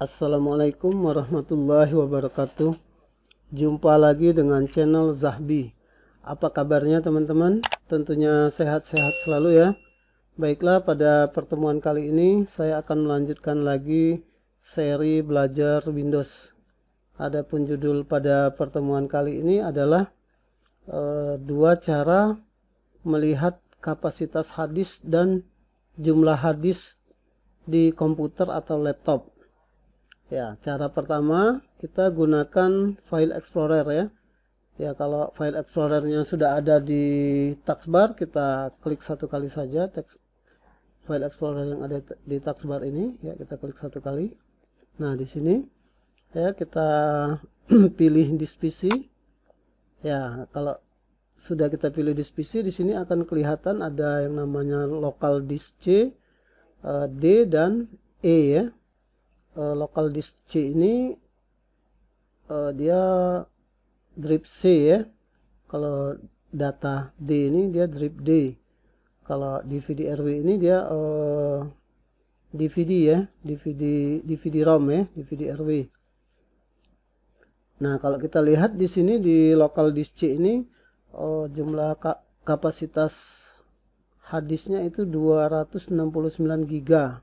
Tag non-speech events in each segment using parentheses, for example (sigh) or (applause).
Assalamualaikum warahmatullahi wabarakatuh Jumpa lagi dengan channel Zahbi Apa kabarnya teman-teman? Tentunya sehat-sehat selalu ya Baiklah pada pertemuan kali ini saya akan melanjutkan lagi seri belajar Windows Adapun judul pada pertemuan kali ini adalah e, Dua cara melihat kapasitas hadis dan jumlah hadis di komputer atau laptop Ya, cara pertama kita gunakan file explorer ya. Ya, kalau file explorernya sudah ada di taskbar, kita klik satu kali saja teks file explorer yang ada di taskbar ini. Ya, kita klik satu kali. Nah, di sini ya kita (clears throat) pilih disk PC. Ya, kalau sudah kita pilih disk PC, di sini akan kelihatan ada yang namanya local disk C, eh, D dan E ya uh, eh, local disk C ini uh, dia drip C ya kalau data D ini dia drip D kalau DVD RW ini dia uh, eh, DVD ya DVD DVD ROM ya DVD RW Nah kalau kita lihat di sini di local disk C ini uh, jumlah ka kapasitas hadisnya itu 269 giga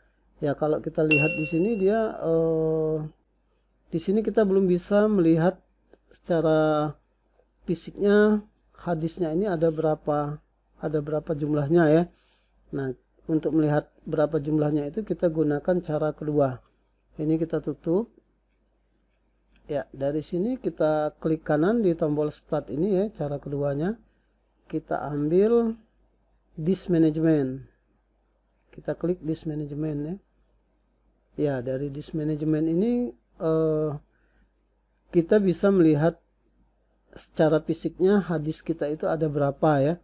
ya kalau kita lihat di sini dia uh, di sini kita belum bisa melihat secara fisiknya hadisnya ini ada berapa ada berapa jumlahnya ya nah untuk melihat berapa jumlahnya itu kita gunakan cara kedua ini kita tutup ya dari sini kita klik kanan di tombol start ini ya cara keduanya kita ambil dismanagement kita klik management ya ya dari dismanagement ini eh, kita bisa melihat secara fisiknya hadis kita itu ada berapa ya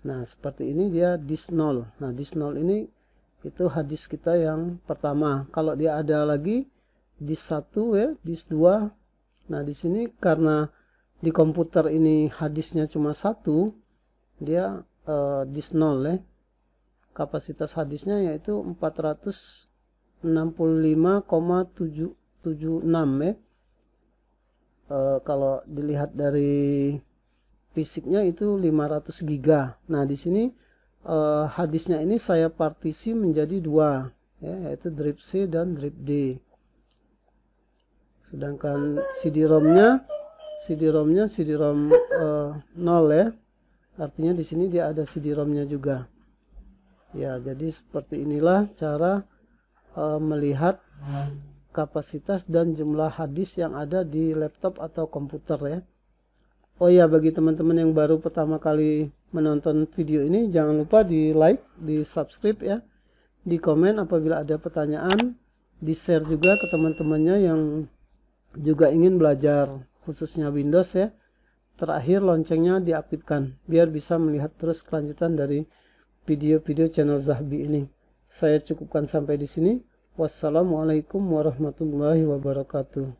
nah seperti ini dia dis 0 nah dis 0 ini itu hadis kita yang pertama kalau dia ada lagi dis satu ya dis dua nah di sini karena di komputer ini hadisnya cuma satu dia eh, dis 0 ya kapasitas hadisnya yaitu 400 65,776 ya. E, kalau dilihat dari fisiknya itu 500 giga. Nah, di sini e, hadisnya ini saya partisi menjadi dua, ya, yaitu drip C dan drip D. Sedangkan CD-ROM-nya CD-ROM-nya CD-ROM e, eh, 0 ya. Artinya di sini dia ada CD-ROM-nya juga. Ya, jadi seperti inilah cara Eh, melihat kapasitas dan jumlah hadis yang ada di laptop atau komputer ya. Oh ya bagi teman-teman yang baru pertama kali menonton video ini jangan lupa di like, di subscribe ya, di komen apabila ada pertanyaan, di share juga ke teman-temannya yang juga ingin belajar khususnya Windows ya. Terakhir loncengnya diaktifkan biar bisa melihat terus kelanjutan dari video-video channel Zahbi ini. Saya cukupkan sampai di sini. Wassalamualaikum warahmatullahi wabarakatuh.